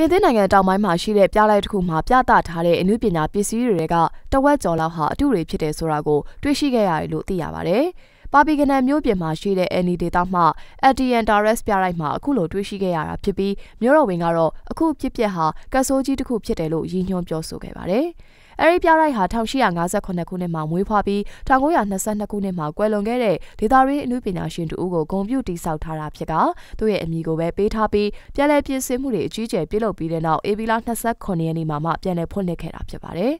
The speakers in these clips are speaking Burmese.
ပြည်သစ်နိုင်ငံတောင်ပိုင်းမှာရှိတဲ့ပြလိုက်တစ်ခုမှာပြသထားတဲ့အမှုပညာပစ္စည်းတွေကတဝက်ကျော်လောက်ဟာအတုတွေဖြစ်တယ်ဆိုတာကိုတွေ့ရှိခဲ့ရတယ်လို့သိရပါဗျ။ပါပီကနန်မြို့ပြင်မှာရှိတဲ့ ND ဒေတာမှ ATN Direct ပြလိုက်မှာအခုလိုတွေ့ရှိခဲ့ရတာဖြစ်ပြီးမြို့တော်ဝင်ကတော့အခုဖြစ်ပျက်ဟာကဆိုးကြီးတစ်ခုဖြစ်တယ်လို့ရည်ညွှန်းပြောဆိုခဲ့ပါတယ်။အဲဒီပြတိုက်ဟာ1858ခုနှစ်မှာမွေးဖွားပြီး1922ခုနှစ်မှာကွယ်လွန်ခဲ့တဲ့ဒေတာရင်းအမှုပညာရှင်တူဦးကိုဂုဏ်ပြုတည်ဆောက်ထားတာဖြစ်ကသူ့ရဲ့အမည်ကိုပဲပေးထားပြီးပြည်လဲပြင်ဆင်မှုတွေအကြီးအကျယ်ပြုလုပ်ပြီးတဲ့နောက် AB လ28ရက်နေ့မှာမှပြည်လဲဖွင့်လှစ်ခဲ့တာဖြစ်ပါတယ်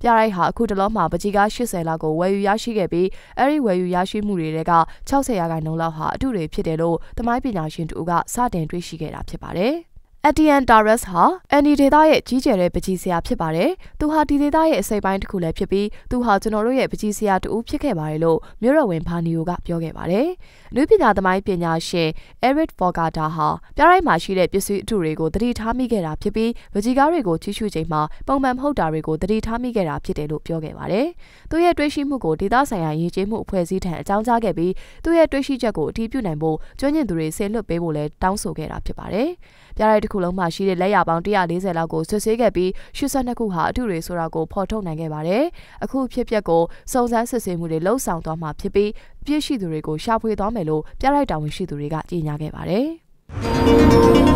ပြရိုက်ဟာအခုတလောမှာပကြီကား80လောက်ကိုဝယ်ယူရရှိခဲ့ပြီးအဲဒီဝယ်ယူရရှိမှုတွေတဲက60ရာခိုင်နှုန်းလောက်ဟာအတုတွေဖြစ်တယ်လို့သမိုင်းပညာရှင်တူကစတင်တွေ့ရှိခဲ့တာဖြစ်ပါတယ်။ Etienne Darres ဟာ ND ဒေတာရဲ့ကြီးကျယ်တဲ့ပကြီးဆရာဖြစ်ပါတယ်။သူဟာဒီဒေတာရဲ့အစိပ်ပိုင်းတစ်ခုလည်းဖြစ်ပြီးသူဟာကျွန်တော်တို့ရဲ့ပကြီးဆရာတူဖြစ်ခဲ့ပါတယ်လို့မြို့တော်ဝင်ဘာနီယိုကပြောခဲ့ပါတယ်။လူပညာသမိုင်းပညာရှင် Eric Fogata ဟာပြားရိုက်မှာရှိတဲ့ပစ္စည်းအထုတွေကိုသတိထားမိခဲ့တာဖြစ်ပြီးပကြီးကားတွေကိုချီးရှုချိန်မှာပုံမှန်မဟုတ်တာတွေကိုသတိထားမိခဲ့တာဖြစ်တယ်လို့ပြောခဲ့ပါတယ်။သူရဲ့တွေ့ရှိမှုကိုဒေတာဆိုင်ရာရည်ကြည်မှုအဖွဲ့အစည်းထံအကြောင်းကြားခဲ့ပြီးသူရဲ့တွေ့ရှိချက်ကိုအတည်ပြုနိုင်ဖို့ကျွမ်းကျင်သူတွေဆင်လွှတ်ပေးဖို့လည်းတောင်းဆိုခဲ့တာဖြစ်ပါတယ်။ပြားရိုက်တစ်ခုလုံးမှာရှိတဲ့လက်ရပေါင်း140လောက်ကိုဆွဆွေးခဲ့ပြီး82ခုဟာအတုတွေဆိုတာကိုဖော်ထုတ်နိုင်ခဲ့ပါတယ်။အခုဖြစ်ပျက်ကိုစုံစမ်းစစ်ဆေးမှုတွေလှုပ်ဆောင်သွားမှာဖြစ်ပြီးပြည့်ရှိသူတွေကိုရှာဖွေသွားမယ်လို့ပြားရိုက်တာဝန်ရှိသူတွေကကြေညာခဲ့ပါတယ်။